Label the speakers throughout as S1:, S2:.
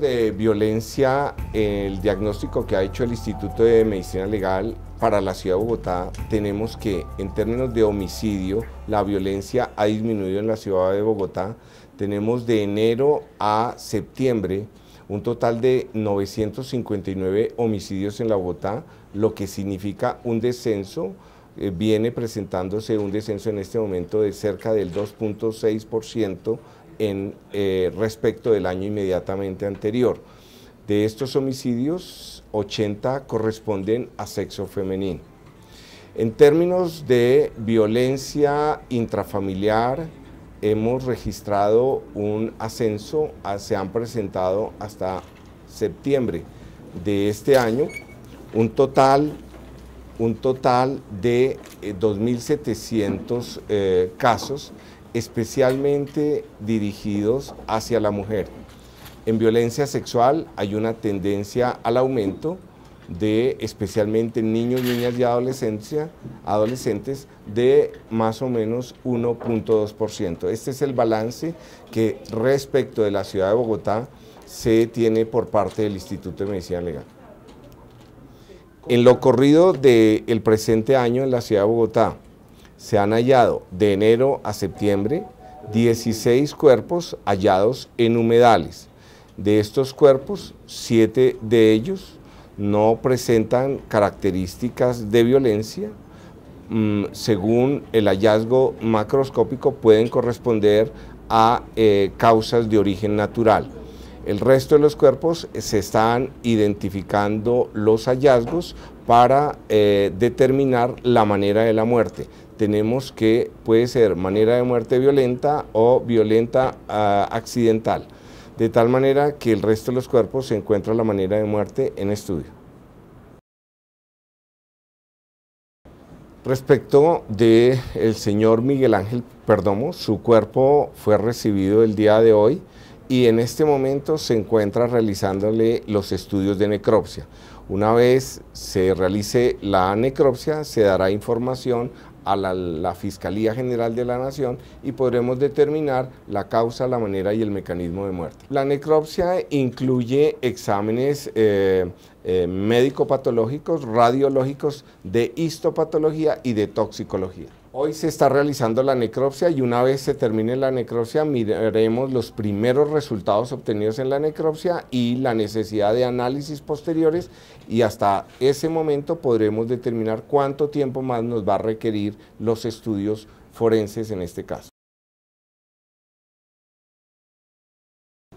S1: de violencia, el diagnóstico que ha hecho el Instituto de Medicina Legal para la ciudad de Bogotá, tenemos que en términos de homicidio, la violencia ha disminuido en la ciudad de Bogotá. Tenemos de enero a septiembre un total de 959 homicidios en la Bogotá, lo que significa un descenso eh, viene presentándose un descenso en este momento de cerca del 2.6% en, eh, respecto del año inmediatamente anterior. De estos homicidios, 80 corresponden a sexo femenino. En términos de violencia intrafamiliar, hemos registrado un ascenso, se han presentado hasta septiembre de este año un total, un total de 2.700 eh, eh, casos especialmente dirigidos hacia la mujer. En violencia sexual hay una tendencia al aumento de especialmente niños, niñas y adolescencia, adolescentes de más o menos 1.2%. Este es el balance que respecto de la ciudad de Bogotá se tiene por parte del Instituto de Medicina Legal. En lo corrido del presente año en la ciudad de Bogotá, se han hallado de enero a septiembre 16 cuerpos hallados en humedales. De estos cuerpos, 7 de ellos no presentan características de violencia. Mm, según el hallazgo macroscópico, pueden corresponder a eh, causas de origen natural. El resto de los cuerpos se están identificando los hallazgos para eh, determinar la manera de la muerte. Tenemos que puede ser manera de muerte violenta o violenta ah, accidental, de tal manera que el resto de los cuerpos se encuentra la manera de muerte en estudio. Respecto del el señor Miguel Ángel Perdomo, su cuerpo fue recibido el día de hoy y en este momento se encuentra realizándole los estudios de necropsia. Una vez se realice la necropsia, se dará información a la, Fiscalía General de la Nación y podremos determinar la causa, la manera y el mecanismo de muerte. La necropsia incluye exámenes eh, eh, médico-patológicos, radiológicos, de histopatología y de toxicología. Hoy se está realizando la necropsia y una vez se termine la necropsia miraremos los primeros resultados obtenidos en la necropsia y la necesidad de análisis posteriores y hasta ese momento podremos determinar cuánto tiempo más nos va a requerir los estudios forenses en este caso.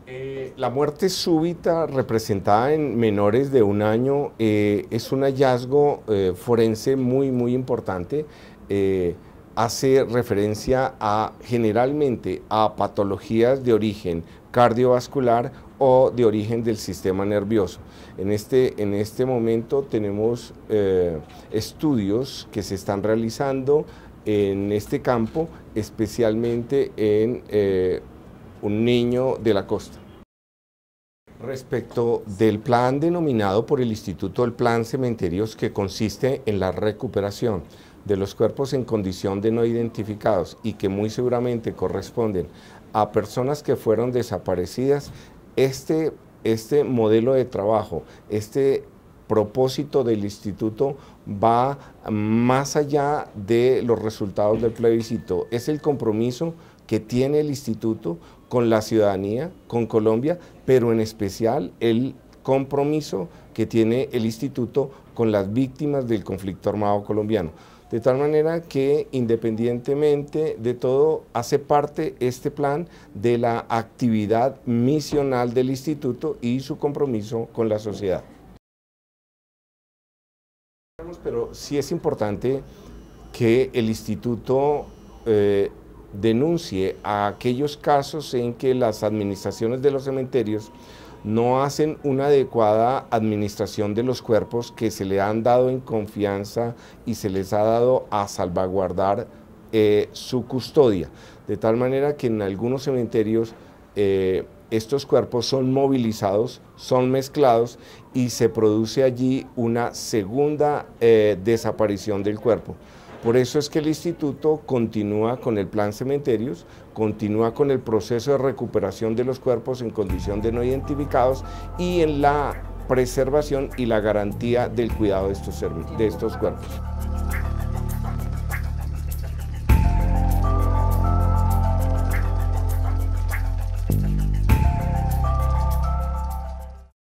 S1: Eh, la muerte súbita representada en menores de un año eh, es un hallazgo eh, forense muy, muy importante. Eh, hace referencia a generalmente a patologías de origen cardiovascular o de origen del sistema nervioso. En este, este momento tenemos eh, estudios que se están realizando en este campo, especialmente en eh, un niño de la costa. Respecto del plan denominado por el Instituto el Plan Cementerios que consiste en la recuperación, de los cuerpos en condición de no identificados y que muy seguramente corresponden a personas que fueron desaparecidas, este, este modelo de trabajo, este propósito del instituto va más allá de los resultados del plebiscito. Es el compromiso que tiene el instituto con la ciudadanía, con Colombia, pero en especial el compromiso que tiene el instituto con las víctimas del conflicto armado colombiano. De tal manera que independientemente de todo, hace parte este plan de la actividad misional del instituto y su compromiso con la sociedad. Pero sí es importante que el instituto eh, denuncie a aquellos casos en que las administraciones de los cementerios no hacen una adecuada administración de los cuerpos que se le han dado en confianza y se les ha dado a salvaguardar eh, su custodia. De tal manera que en algunos cementerios eh, estos cuerpos son movilizados, son mezclados y se produce allí una segunda eh, desaparición del cuerpo. Por eso es que el instituto continúa con el plan cementerios, continúa con el proceso de recuperación de los cuerpos en condición de no identificados y en la preservación y la garantía del cuidado de estos, de estos cuerpos.